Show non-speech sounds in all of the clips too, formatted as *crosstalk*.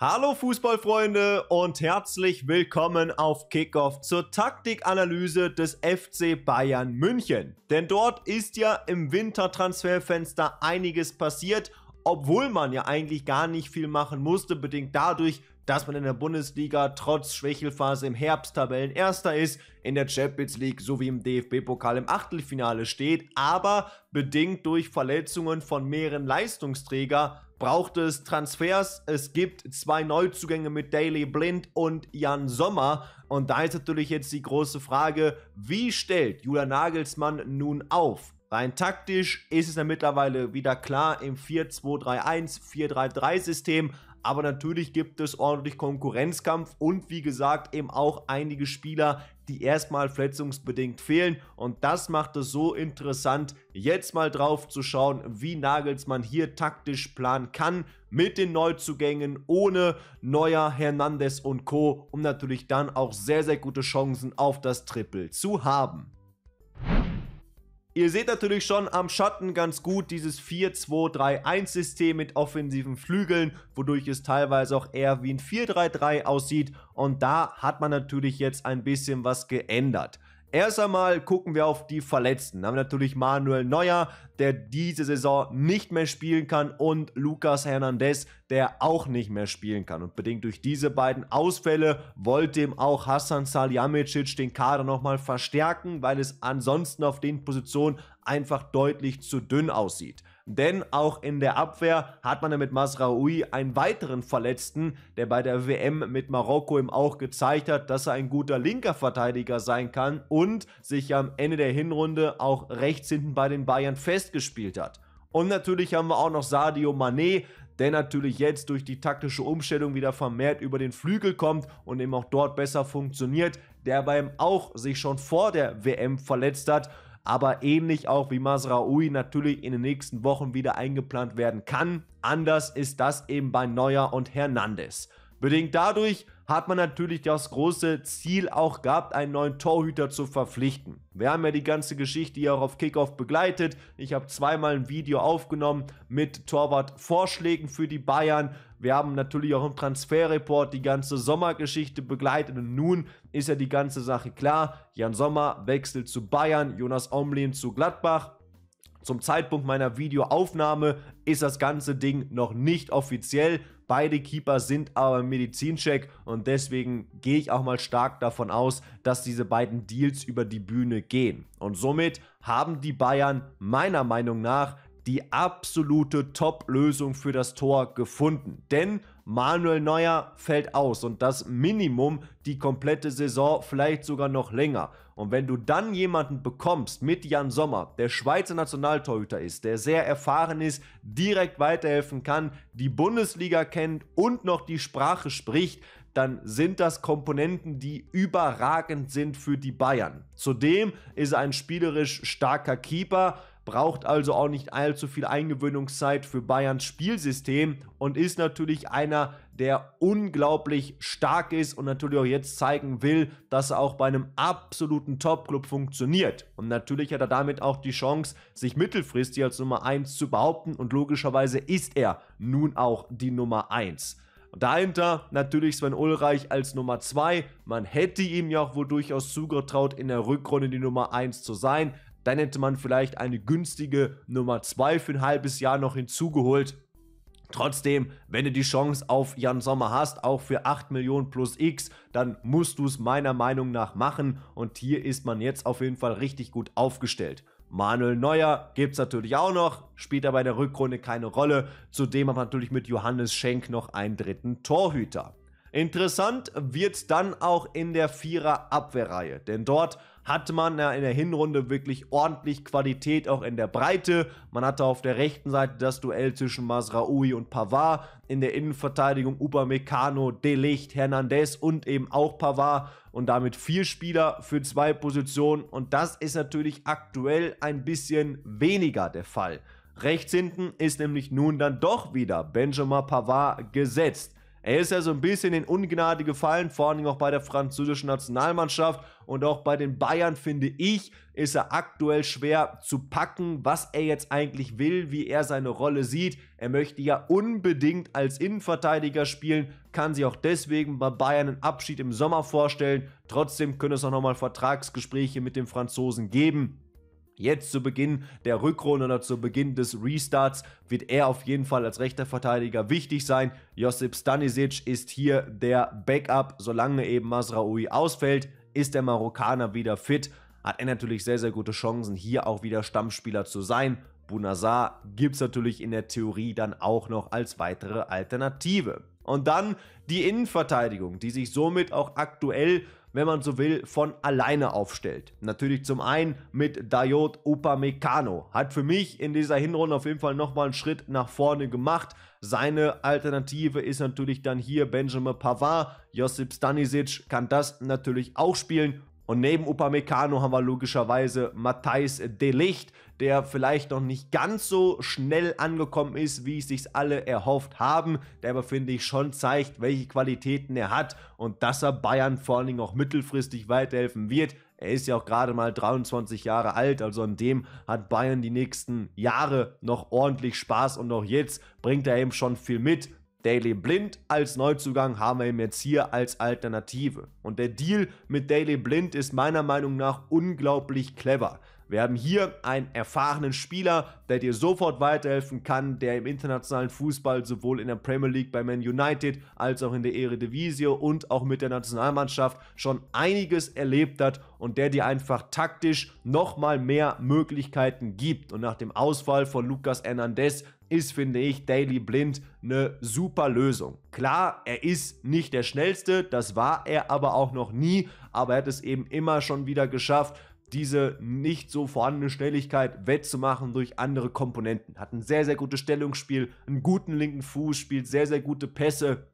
Hallo Fußballfreunde und herzlich willkommen auf Kickoff zur Taktikanalyse des FC Bayern München. Denn dort ist ja im Wintertransferfenster einiges passiert, obwohl man ja eigentlich gar nicht viel machen musste, bedingt dadurch, dass man in der Bundesliga trotz Schwächelphase im Herbst Tabellenerster ist, in der Champions League sowie im DFB-Pokal im Achtelfinale steht, aber bedingt durch Verletzungen von mehreren Leistungsträgern braucht es Transfers. Es gibt zwei Neuzugänge mit Daily Blind und Jan Sommer. Und da ist natürlich jetzt die große Frage, wie stellt Julian Nagelsmann nun auf? Rein taktisch ist es ja mittlerweile wieder klar im 4-2-3-1, 4-3-3-System. Aber natürlich gibt es ordentlich Konkurrenzkampf und wie gesagt eben auch einige Spieler, die erstmal verletzungsbedingt fehlen. Und das macht es so interessant, jetzt mal drauf zu schauen, wie Nagelsmann hier taktisch planen kann mit den Neuzugängen, ohne Neuer, Hernandez und Co., um natürlich dann auch sehr, sehr gute Chancen auf das Triple zu haben. Ihr seht natürlich schon am Schatten ganz gut dieses 4-2-3-1-System mit offensiven Flügeln, wodurch es teilweise auch eher wie ein 4-3-3 aussieht. Und da hat man natürlich jetzt ein bisschen was geändert. Erst einmal gucken wir auf die Verletzten. Da haben wir natürlich Manuel Neuer, der diese Saison nicht mehr spielen kann und Lucas Hernandez, der auch nicht mehr spielen kann. Und bedingt durch diese beiden Ausfälle wollte ihm auch Hassan Salihamidzic den Kader nochmal verstärken, weil es ansonsten auf den Positionen einfach deutlich zu dünn aussieht. Denn auch in der Abwehr hat man ja mit Masraoui einen weiteren Verletzten, der bei der WM mit Marokko ihm auch gezeigt hat, dass er ein guter linker Verteidiger sein kann und sich am Ende der Hinrunde auch rechts hinten bei den Bayern festgespielt hat. Und natürlich haben wir auch noch Sadio Mané, der natürlich jetzt durch die taktische Umstellung wieder vermehrt über den Flügel kommt und eben auch dort besser funktioniert, der beim auch sich schon vor der WM verletzt hat aber ähnlich auch wie Masraoui natürlich in den nächsten Wochen wieder eingeplant werden kann. Anders ist das eben bei Neuer und Hernandez. Bedingt dadurch, hat man natürlich das große Ziel auch gehabt, einen neuen Torhüter zu verpflichten. Wir haben ja die ganze Geschichte hier auch auf Kickoff begleitet. Ich habe zweimal ein Video aufgenommen mit Torwartvorschlägen für die Bayern. Wir haben natürlich auch im Transferreport die ganze Sommergeschichte begleitet und nun ist ja die ganze Sache klar. Jan Sommer wechselt zu Bayern, Jonas Omlin zu Gladbach. Zum Zeitpunkt meiner Videoaufnahme ist das ganze Ding noch nicht offiziell. Beide Keeper sind aber im Medizincheck und deswegen gehe ich auch mal stark davon aus, dass diese beiden Deals über die Bühne gehen. Und somit haben die Bayern meiner Meinung nach die absolute Top-Lösung für das Tor gefunden. Denn Manuel Neuer fällt aus und das Minimum die komplette Saison, vielleicht sogar noch länger. Und wenn du dann jemanden bekommst mit Jan Sommer, der Schweizer Nationaltorhüter ist, der sehr erfahren ist, direkt weiterhelfen kann, die Bundesliga kennt und noch die Sprache spricht, dann sind das Komponenten, die überragend sind für die Bayern. Zudem ist er ein spielerisch starker Keeper, braucht also auch nicht allzu viel Eingewöhnungszeit für Bayerns Spielsystem und ist natürlich einer, der unglaublich stark ist und natürlich auch jetzt zeigen will, dass er auch bei einem absoluten Top-Club funktioniert. Und natürlich hat er damit auch die Chance, sich mittelfristig als Nummer 1 zu behaupten und logischerweise ist er nun auch die Nummer 1. Dahinter natürlich Sven Ulreich als Nummer 2. Man hätte ihm ja auch wohl durchaus zugetraut, in der Rückrunde die Nummer 1 zu sein. Dann hätte man vielleicht eine günstige Nummer 2 für ein halbes Jahr noch hinzugeholt. Trotzdem, wenn du die Chance auf Jan Sommer hast, auch für 8 Millionen plus X, dann musst du es meiner Meinung nach machen. Und hier ist man jetzt auf jeden Fall richtig gut aufgestellt. Manuel Neuer gibt es natürlich auch noch, spielt aber in der Rückrunde keine Rolle. Zudem hat man natürlich mit Johannes Schenk noch einen dritten Torhüter. Interessant wird dann auch in der Vierer Abwehrreihe, denn dort hat man ja in der Hinrunde wirklich ordentlich Qualität auch in der Breite. Man hatte auf der rechten Seite das Duell zwischen Masraoui und Pavard, in der Innenverteidigung Upamecano, Delicht, Hernandez und eben auch Pavard und damit vier Spieler für zwei Positionen und das ist natürlich aktuell ein bisschen weniger der Fall. Rechts hinten ist nämlich nun dann doch wieder Benjamin Pavard gesetzt. Er ist ja so ein bisschen in Ungnade gefallen, vor allem auch bei der französischen Nationalmannschaft und auch bei den Bayern, finde ich, ist er aktuell schwer zu packen, was er jetzt eigentlich will, wie er seine Rolle sieht. Er möchte ja unbedingt als Innenverteidiger spielen, kann sich auch deswegen bei Bayern einen Abschied im Sommer vorstellen. Trotzdem können es auch nochmal Vertragsgespräche mit dem Franzosen geben. Jetzt zu Beginn der Rückrunde oder zu Beginn des Restarts wird er auf jeden Fall als rechter Verteidiger wichtig sein. Josip Stanisic ist hier der Backup. Solange eben Masraoui ausfällt, ist der Marokkaner wieder fit. Hat er natürlich sehr, sehr gute Chancen, hier auch wieder Stammspieler zu sein. Bunazar gibt es natürlich in der Theorie dann auch noch als weitere Alternative. Und dann die Innenverteidigung, die sich somit auch aktuell wenn man so will, von alleine aufstellt. Natürlich zum einen mit Dayot Upamecano. Hat für mich in dieser Hinrunde auf jeden Fall nochmal einen Schritt nach vorne gemacht. Seine Alternative ist natürlich dann hier Benjamin Pavard. Josip Stanisic kann das natürlich auch spielen. Und neben Upamecano haben wir logischerweise Matthijs de Licht, der vielleicht noch nicht ganz so schnell angekommen ist, wie es sich alle erhofft haben, der aber finde ich schon zeigt, welche Qualitäten er hat und dass er Bayern vor allen Dingen auch mittelfristig weiterhelfen wird. Er ist ja auch gerade mal 23 Jahre alt, also an dem hat Bayern die nächsten Jahre noch ordentlich Spaß und auch jetzt bringt er eben schon viel mit Daily Blind als Neuzugang haben wir ihm jetzt hier als Alternative. Und der Deal mit Daily Blind ist meiner Meinung nach unglaublich clever. Wir haben hier einen erfahrenen Spieler, der dir sofort weiterhelfen kann, der im internationalen Fußball sowohl in der Premier League bei Man United als auch in der Eredivisie und auch mit der Nationalmannschaft schon einiges erlebt hat und der dir einfach taktisch nochmal mehr Möglichkeiten gibt. Und nach dem Ausfall von Lucas Hernandez ist, finde ich, Daily Blind eine super Lösung. Klar, er ist nicht der schnellste, das war er aber auch noch nie, aber er hat es eben immer schon wieder geschafft, diese nicht so vorhandene Schnelligkeit wettzumachen durch andere Komponenten. Hat ein sehr, sehr gutes Stellungsspiel, einen guten linken Fuß, spielt sehr, sehr gute Pässe.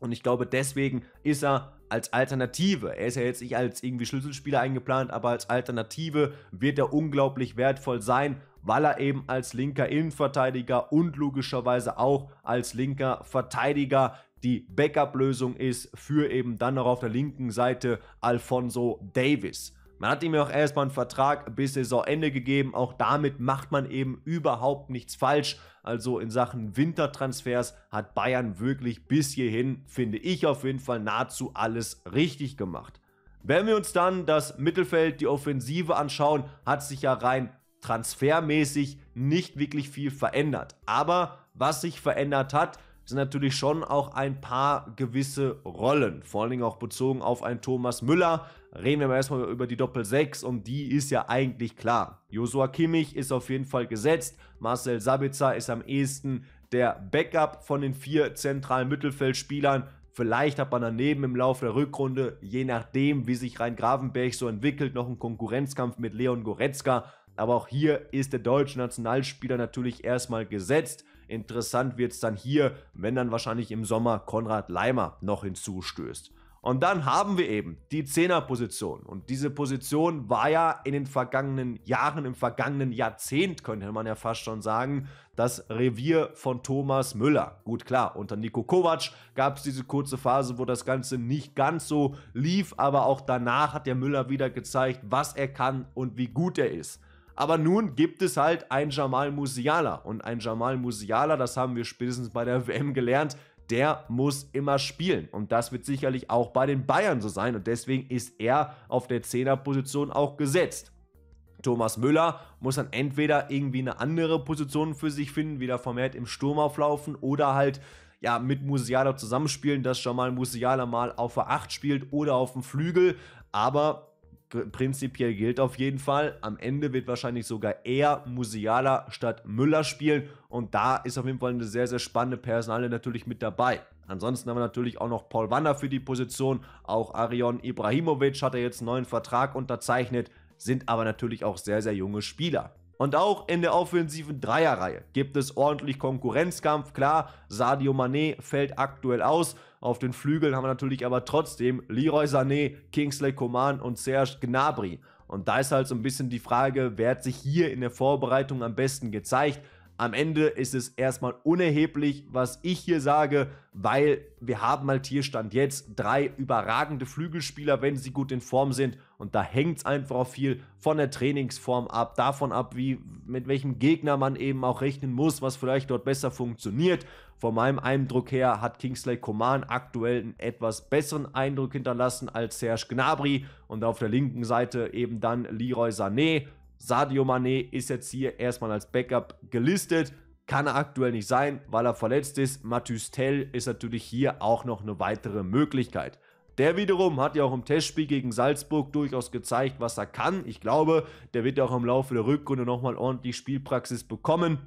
Und ich glaube, deswegen ist er als Alternative, er ist ja jetzt nicht als irgendwie Schlüsselspieler eingeplant, aber als Alternative wird er unglaublich wertvoll sein, weil er eben als linker Innenverteidiger und logischerweise auch als linker Verteidiger die Backup-Lösung ist für eben dann noch auf der linken Seite Alfonso Davis. Man hat ihm ja auch erstmal einen Vertrag bis Saisonende gegeben. Auch damit macht man eben überhaupt nichts falsch. Also in Sachen Wintertransfers hat Bayern wirklich bis hierhin, finde ich auf jeden Fall, nahezu alles richtig gemacht. Wenn wir uns dann das Mittelfeld, die Offensive anschauen, hat sich ja rein transfermäßig nicht wirklich viel verändert. Aber was sich verändert hat, sind natürlich schon auch ein paar gewisse Rollen. Vor allen Dingen auch bezogen auf einen Thomas Müller. Reden wir mal erstmal über die Doppel-6 und die ist ja eigentlich klar. Josua Kimmich ist auf jeden Fall gesetzt. Marcel Sabitzer ist am ehesten der Backup von den vier zentralen Mittelfeldspielern. Vielleicht hat man daneben im Laufe der Rückrunde, je nachdem, wie sich Rhein-Gravenberg so entwickelt, noch einen Konkurrenzkampf mit Leon Goretzka. Aber auch hier ist der deutsche Nationalspieler natürlich erstmal gesetzt. Interessant wird es dann hier, wenn dann wahrscheinlich im Sommer Konrad Leimer noch hinzustößt. Und dann haben wir eben die Zehnerposition. Und diese Position war ja in den vergangenen Jahren, im vergangenen Jahrzehnt, könnte man ja fast schon sagen, das Revier von Thomas Müller. Gut, klar, unter Nico Kovac gab es diese kurze Phase, wo das Ganze nicht ganz so lief, aber auch danach hat der Müller wieder gezeigt, was er kann und wie gut er ist. Aber nun gibt es halt ein Jamal Musiala. Und ein Jamal Musiala, das haben wir spätestens bei der *laughs* WM gelernt, der muss immer spielen. Und das wird sicherlich auch bei den Bayern so sein. Und deswegen ist er auf der Zehnerposition auch gesetzt. Thomas Müller muss dann entweder irgendwie eine andere Position für sich finden, wieder vermehrt im Sturm auflaufen oder halt ja, mit Musiala zusammenspielen, dass Jamal Musiala mal auf der 8 spielt oder auf dem Flügel. Aber prinzipiell gilt auf jeden Fall. Am Ende wird wahrscheinlich sogar eher Musiala statt Müller spielen. Und da ist auf jeden Fall eine sehr, sehr spannende Personale natürlich mit dabei. Ansonsten haben wir natürlich auch noch Paul Wanner für die Position. Auch Arion Ibrahimovic hat er jetzt einen neuen Vertrag unterzeichnet, sind aber natürlich auch sehr, sehr junge Spieler. Und auch in der offensiven Dreierreihe gibt es ordentlich Konkurrenzkampf. Klar, Sadio Mané fällt aktuell aus. Auf den Flügeln haben wir natürlich aber trotzdem Leroy Sané, Kingsley Coman und Serge Gnabry. Und da ist halt so ein bisschen die Frage, wer hat sich hier in der Vorbereitung am besten gezeigt? Am Ende ist es erstmal unerheblich, was ich hier sage, weil wir haben halt hier Stand jetzt drei überragende Flügelspieler, wenn sie gut in Form sind. Und da hängt es einfach auch viel von der Trainingsform ab, davon ab, wie, mit welchem Gegner man eben auch rechnen muss, was vielleicht dort besser funktioniert. Von meinem Eindruck her hat Kingsley Coman aktuell einen etwas besseren Eindruck hinterlassen als Serge Gnabry und auf der linken Seite eben dann Leroy Sané, Sadio Mané ist jetzt hier erstmal als Backup gelistet. Kann er aktuell nicht sein, weil er verletzt ist. Matthys Tell ist natürlich hier auch noch eine weitere Möglichkeit. Der wiederum hat ja auch im Testspiel gegen Salzburg durchaus gezeigt, was er kann. Ich glaube, der wird ja auch im Laufe der Rückrunde nochmal ordentlich Spielpraxis bekommen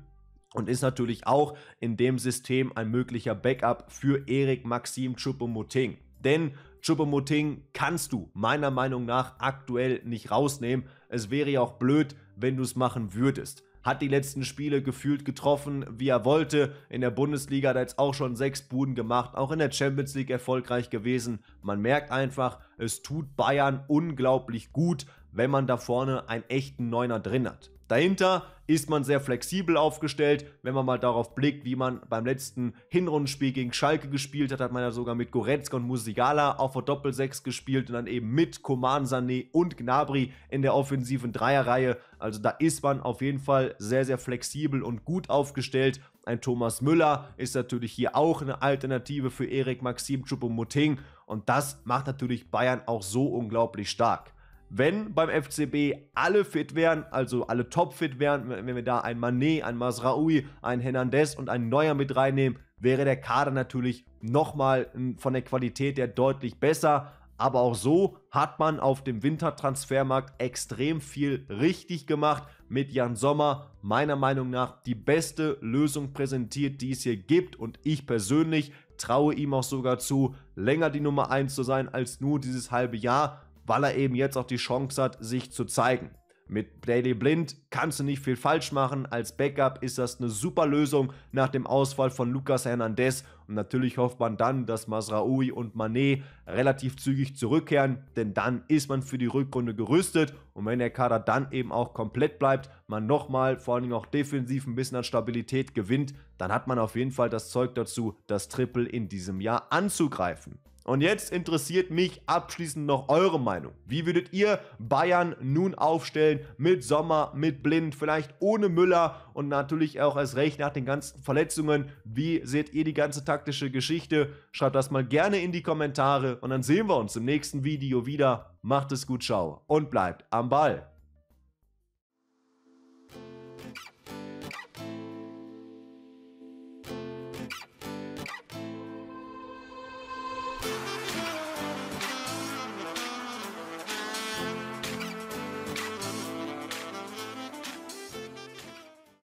und ist natürlich auch in dem System ein möglicher Backup für Erik Maxim Choupo-Moting. Denn Chupomoting kannst du meiner Meinung nach aktuell nicht rausnehmen. Es wäre ja auch blöd, wenn du es machen würdest hat die letzten Spiele gefühlt getroffen, wie er wollte. In der Bundesliga hat er jetzt auch schon sechs Buden gemacht, auch in der Champions League erfolgreich gewesen. Man merkt einfach, es tut Bayern unglaublich gut, wenn man da vorne einen echten Neuner drin hat. Dahinter ist man sehr flexibel aufgestellt. Wenn man mal darauf blickt, wie man beim letzten Hinrundenspiel gegen Schalke gespielt hat, hat man ja sogar mit Goretzka und Musigala auf der Doppelsechs gespielt und dann eben mit Koman Sané und Gnabry in der offensiven Dreierreihe. Also da ist man auf jeden Fall sehr, sehr flexibel und gut aufgestellt. Ein Thomas Müller ist natürlich hier auch eine Alternative für Erik Maxim Choupo-Moting und das macht natürlich Bayern auch so unglaublich stark wenn beim FCB alle fit wären, also alle topfit wären, wenn wir da ein Manet, ein Masraoui, ein Hernandez und ein Neuer mit reinnehmen, wäre der Kader natürlich nochmal hm, von der Qualität her deutlich besser. Aber auch so hat man auf dem Wintertransfermarkt extrem viel richtig gemacht. Mit Jan Sommer meiner Meinung nach die beste Lösung präsentiert, die es hier gibt. Und ich persönlich traue ihm auch sogar zu, länger die Nummer 1 zu sein als nur dieses halbe Jahr, weil er eben jetzt auch die Chance hat, sich zu zeigen. Mit Daily Blind kannst du nicht viel falsch machen. Als Backup ist das eine super Lösung nach dem Ausfall von Lucas Hernandez. Und natürlich hofft man dann, dass Masraoui und Manet relativ zügig zurückkehren, denn dann ist man für die Rückrunde gerüstet. Und wenn der Kader dann eben auch komplett bleibt, man nochmal vor allen Dingen auch defensiv ein bisschen an Stabilität gewinnt, dann hat man auf jeden Fall das Zeug dazu, das Triple in diesem Jahr anzugreifen. Und jetzt interessiert mich abschließend noch eure Meinung. Wie würdet ihr Bayern nun aufstellen mit Sommer, mit Blind, vielleicht ohne Müller und natürlich auch als recht nach den ganzen Verletzungen? Wie seht ihr die ganze taktische Geschichte? Schreibt das mal gerne in die Kommentare und dann sehen wir uns im nächsten Video wieder. Macht es gut, ciao und bleibt am Ball.